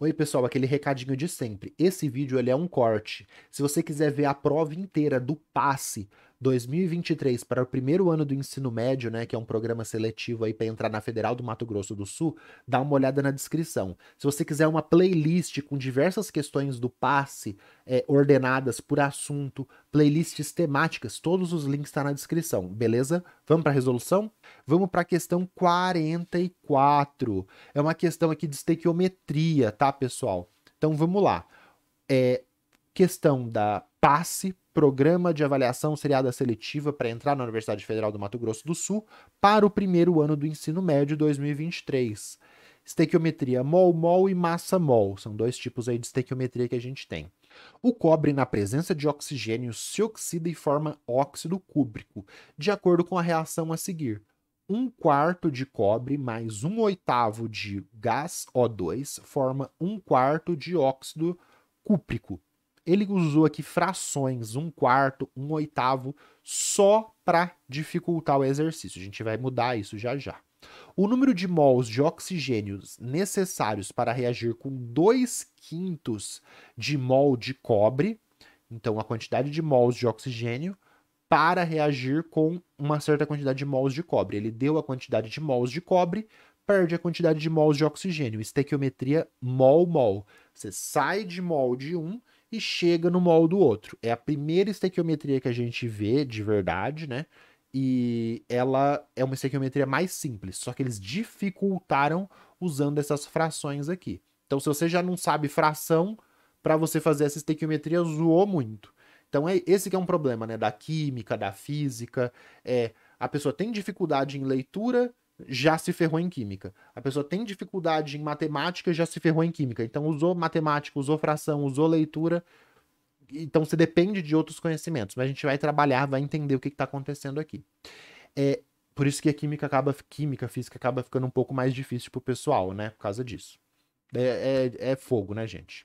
Oi, pessoal, aquele recadinho de sempre. Esse vídeo ele é um corte. Se você quiser ver a prova inteira do passe 2023 para o primeiro ano do ensino médio, né, que é um programa seletivo aí para entrar na Federal do Mato Grosso do Sul, dá uma olhada na descrição. Se você quiser uma playlist com diversas questões do passe é, ordenadas por assunto, playlists temáticas, todos os links estão tá na descrição, beleza? Vamos para a resolução? Vamos para a questão 44. É uma questão aqui de estequiometria, tá, pessoal? Então vamos lá. É, questão da passe programa de avaliação seriada seletiva para entrar na Universidade Federal do Mato Grosso do Sul para o primeiro ano do ensino médio 2023. Estequiometria mol-mol e massa-mol são dois tipos aí de estequiometria que a gente tem. O cobre, na presença de oxigênio, se oxida e forma óxido cúbrico, de acordo com a reação a seguir. Um quarto de cobre mais um oitavo de gás O2 forma um quarto de óxido cúprico, ele usou aqui frações, um quarto, um oitavo, só para dificultar o exercício. A gente vai mudar isso já já. O número de mols de oxigênio necessários para reagir com 2 quintos de mol de cobre, então a quantidade de mols de oxigênio, para reagir com uma certa quantidade de mols de cobre. Ele deu a quantidade de mols de cobre, perde a quantidade de mols de oxigênio. Estequiometria mol-mol. Você sai de mol de 1 e chega no mol do outro. É a primeira estequiometria que a gente vê de verdade, né? E ela é uma estequiometria mais simples, só que eles dificultaram usando essas frações aqui. Então, se você já não sabe fração, para você fazer essa estequiometria zoou muito. Então, é esse que é um problema, né? Da química, da física. É, a pessoa tem dificuldade em leitura já se ferrou em química. A pessoa tem dificuldade em matemática, já se ferrou em química. Então usou matemática, usou fração, usou leitura. Então você depende de outros conhecimentos, mas a gente vai trabalhar, vai entender o que está acontecendo aqui. É por isso que a química acaba, química, física acaba ficando um pouco mais difícil para o pessoal, né? Por causa disso. É, é, é fogo, né, gente?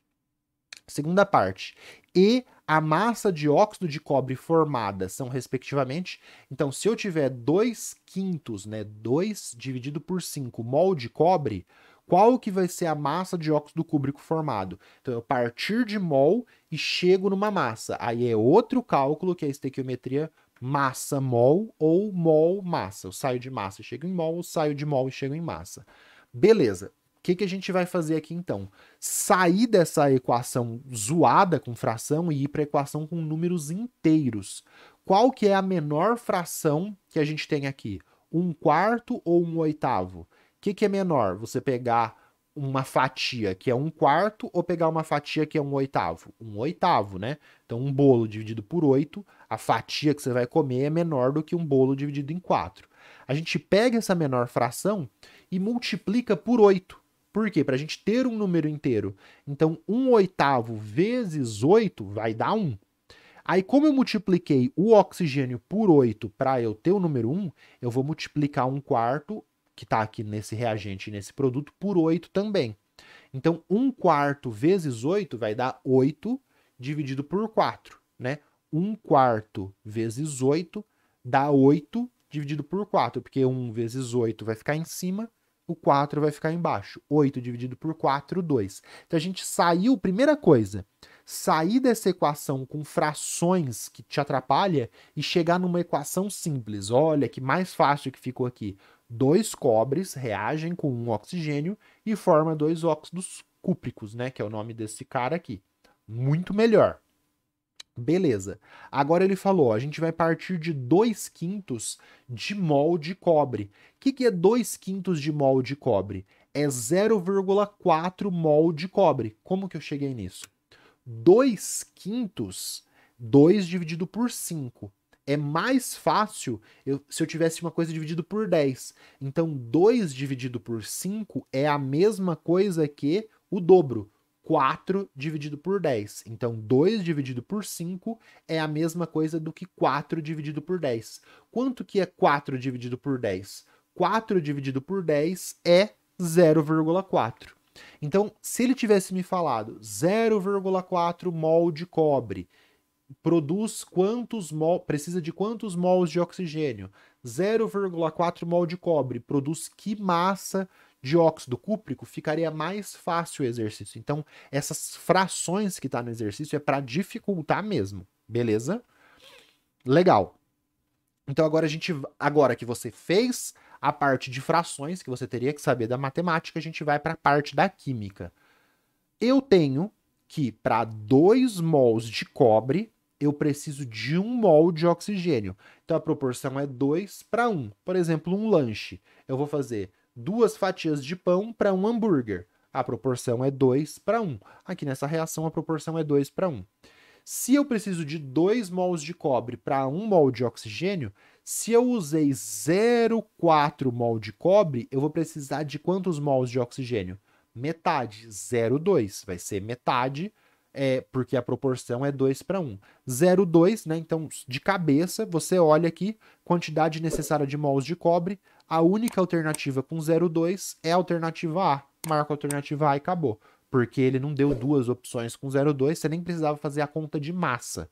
Segunda parte. E a massa de óxido de cobre formada são respectivamente. Então, se eu tiver 2 quintos, né, 2 dividido por 5 mol de cobre, qual que vai ser a massa de óxido cúbico formado? Então, eu partir de mol e chego numa massa. Aí é outro cálculo que é a estequiometria massa mol ou mol massa. Eu saio de massa e chego em mol, eu saio de mol e chego em massa. Beleza. O que, que a gente vai fazer aqui então? Sair dessa equação zoada com fração e ir para equação com números inteiros. Qual que é a menor fração que a gente tem aqui? Um quarto ou um oitavo? O que, que é menor? Você pegar uma fatia que é um quarto ou pegar uma fatia que é um oitavo? Um oitavo, né? Então um bolo dividido por oito, a fatia que você vai comer é menor do que um bolo dividido em quatro. A gente pega essa menor fração e multiplica por oito por quê? Para a gente ter um número inteiro. Então, 1 oitavo vezes 8 vai dar 1. Aí, como eu multipliquei o oxigênio por 8 para eu ter o número 1, eu vou multiplicar 1 quarto, que está aqui nesse reagente, nesse produto, por 8 também. Então, 1 quarto vezes 8 vai dar 8 dividido por 4, né? 1 quarto vezes 8 dá 8 dividido por 4, porque 1 vezes 8 vai ficar em cima o 4 vai ficar embaixo. 8 dividido por 4, 2. Então a gente saiu, primeira coisa, sair dessa equação com frações que te atrapalha e chegar numa equação simples. Olha que mais fácil que ficou aqui. Dois cobres reagem com um oxigênio e forma dois óxidos cúpricos, né, que é o nome desse cara aqui. Muito melhor. Beleza. Agora ele falou: ó, a gente vai partir de 2 quintos de mol de cobre. O que, que é 2 quintos de mol de cobre? É 0,4 mol de cobre. Como que eu cheguei nisso? 2 quintos, 2 dividido por 5. É mais fácil eu, se eu tivesse uma coisa dividido por 10. Então, 2 dividido por 5 é a mesma coisa que o dobro. 4 dividido por 10. Então, 2 dividido por 5 é a mesma coisa do que 4 dividido por 10. Quanto que é 4 dividido por 10? 4 dividido por 10 é 0,4. Então, se ele tivesse me falado 0,4 mol de cobre, produz quantos mol, precisa de quantos mols de oxigênio? 0,4 mol de cobre, produz que massa dióxido cúprico, ficaria mais fácil o exercício. Então, essas frações que está no exercício é para dificultar mesmo, beleza? Legal. Então agora a gente agora que você fez a parte de frações que você teria que saber da matemática, a gente vai para a parte da química. Eu tenho que para 2 mols de cobre, eu preciso de 1 um mol de oxigênio. Então a proporção é 2 para 1. Por exemplo, um lanche. Eu vou fazer duas fatias de pão para um hambúrguer. A proporção é 2 para 1. Aqui nessa reação, a proporção é 2 para 1. Se eu preciso de 2 mols de cobre para 1 um mol de oxigênio, se eu usei 0,4 mol de cobre, eu vou precisar de quantos mols de oxigênio? Metade, 0,2. Vai ser metade, é, porque a proporção é 2 para 1. 0,2, né? Então, de cabeça, você olha aqui, quantidade necessária de mols de cobre, a única alternativa com 02 é a alternativa A. Marca a alternativa A e acabou. Porque ele não deu duas opções com 02, você nem precisava fazer a conta de massa.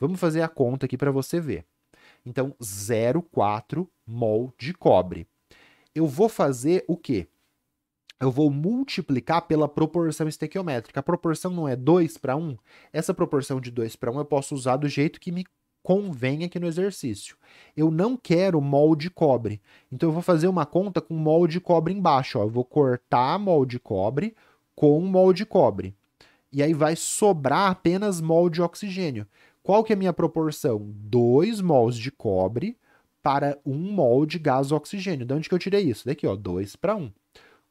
Vamos fazer a conta aqui para você ver. Então, 0,4 mol de cobre. Eu vou fazer o quê? eu vou multiplicar pela proporção estequiométrica. A proporção não é 2 para 1? Essa proporção de 2 para 1 eu posso usar do jeito que me convém aqui no exercício. Eu não quero molde cobre, então eu vou fazer uma conta com molde cobre embaixo. Ó. Eu vou cortar molde cobre com molde cobre. E aí vai sobrar apenas molde oxigênio. Qual que é a minha proporção? 2 mols de cobre para 1 um mol de gás oxigênio. De onde que eu tirei isso? Daqui, ó, 2 para 1. Um.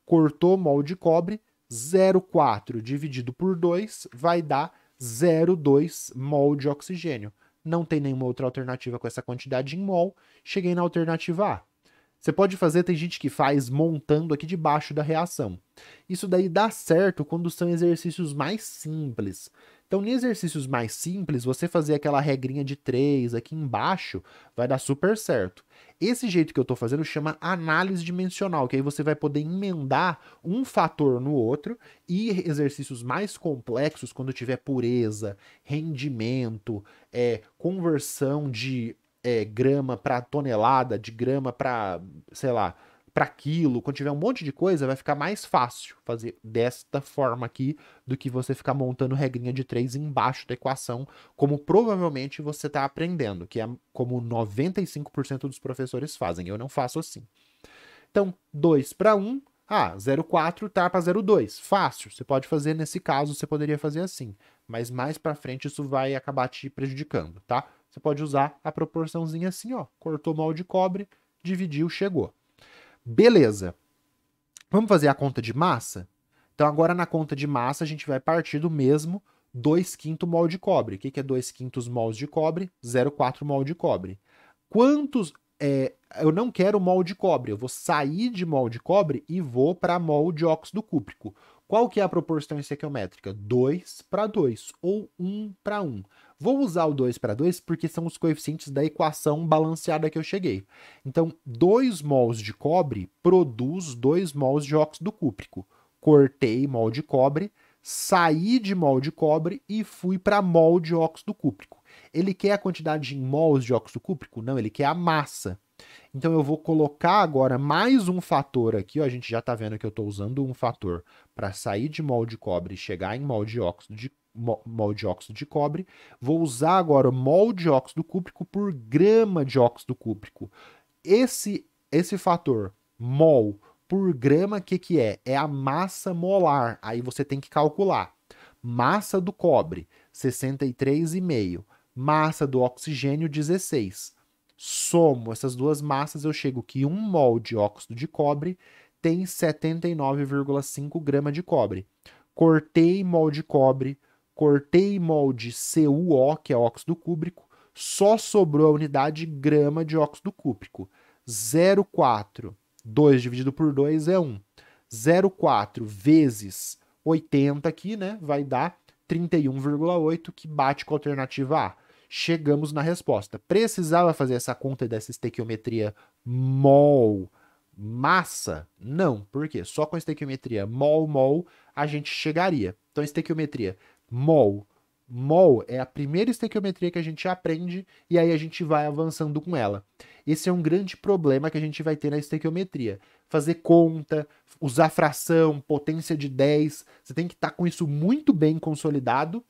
Cortou mol de cobre, 0,4 dividido por 2 vai dar 0,2 mol de oxigênio não tem nenhuma outra alternativa com essa quantidade em mol, cheguei na alternativa A. Você pode fazer, tem gente que faz montando aqui debaixo da reação. Isso daí dá certo quando são exercícios mais simples. Então, em exercícios mais simples, você fazer aquela regrinha de três aqui embaixo vai dar super certo. Esse jeito que eu estou fazendo chama análise dimensional, que aí você vai poder emendar um fator no outro e exercícios mais complexos, quando tiver pureza, rendimento, é, conversão de é, grama para tonelada, de grama para, sei lá, para aquilo, quando tiver um monte de coisa, vai ficar mais fácil fazer desta forma aqui do que você ficar montando regrinha de três embaixo da equação, como provavelmente você está aprendendo, que é como 95% dos professores fazem. Eu não faço assim. Então, 2 para 1, ah, 0,4 tá para 0,2. Fácil. Você pode fazer nesse caso, você poderia fazer assim. Mas mais para frente isso vai acabar te prejudicando, tá? Você pode usar a proporçãozinha assim, ó. Cortou mal de cobre, dividiu, chegou. Beleza. Vamos fazer a conta de massa? Então, agora na conta de massa, a gente vai partir do mesmo 2 quinto mol de cobre. O que, é 2 quintos mols de cobre? 0,4 mol de cobre. Quantos. É, eu não quero mol de cobre, eu vou sair de mol de cobre e vou para mol de óxido cúprico. Qual que é a proporção estequiométrica? 2 para 2 ou 1 para 1. Vou usar o 2 para 2 porque são os coeficientes da equação balanceada que eu cheguei. Então, 2 mols de cobre produz 2 mols de óxido cúprico. Cortei mol de cobre, saí de mol de cobre e fui para mol de óxido cúprico. Ele quer a quantidade em mols de óxido cúprico? Não, ele quer a massa. Então eu vou colocar agora mais um fator aqui, ó, a gente já está vendo que eu estou usando um fator para sair de molde de cobre e chegar em molde de óxido de, molde óxido de cobre. Vou usar agora molde de óxido cúprico por grama de óxido cúprico. Esse, esse fator mol por grama, o que, que é? É a massa molar. Aí você tem que calcular. Massa do cobre, 63,5. Massa do oxigênio, 16 somo essas duas massas, eu chego que um mol de óxido de cobre tem 79,5 gramas de cobre. Cortei mol de cobre, cortei mol de CuO, que é óxido cúbrico, só sobrou a unidade grama de óxido cúbrico. 0,4, 2 dividido por 2 é 1. 0,4 vezes 80 aqui, né, vai dar 31,8, que bate com a alternativa A chegamos na resposta. Precisava fazer essa conta dessa estequiometria mol massa? Não, porque só com a estequiometria mol mol a gente chegaria. Então estequiometria mol mol é a primeira estequiometria que a gente aprende e aí a gente vai avançando com ela. Esse é um grande problema que a gente vai ter na estequiometria. Fazer conta, usar fração, potência de 10, você tem que estar tá com isso muito bem consolidado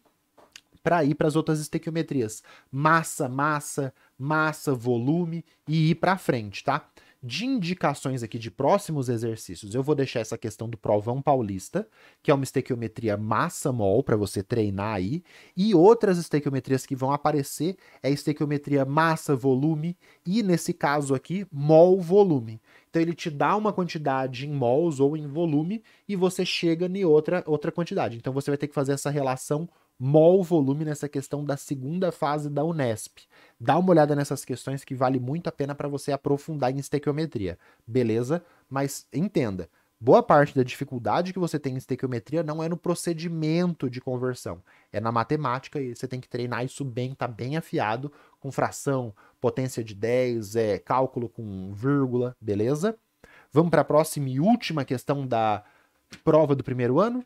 para ir para as outras estequiometrias. Massa, massa, massa, volume e ir para frente, tá? De indicações aqui de próximos exercícios, eu vou deixar essa questão do provão paulista, que é uma estequiometria massa-mol para você treinar aí, e outras estequiometrias que vão aparecer é estequiometria massa-volume e nesse caso aqui mol-volume. Então ele te dá uma quantidade em mols ou em volume e você chega em outra outra quantidade. Então você vai ter que fazer essa relação mol volume nessa questão da segunda fase da Unesp. Dá uma olhada nessas questões que vale muito a pena para você aprofundar em estequiometria, beleza? Mas entenda, boa parte da dificuldade que você tem em estequiometria não é no procedimento de conversão, é na matemática e você tem que treinar isso bem, tá bem afiado com fração, potência de 10, é cálculo com vírgula, beleza? Vamos para a próxima e última questão da prova do primeiro ano?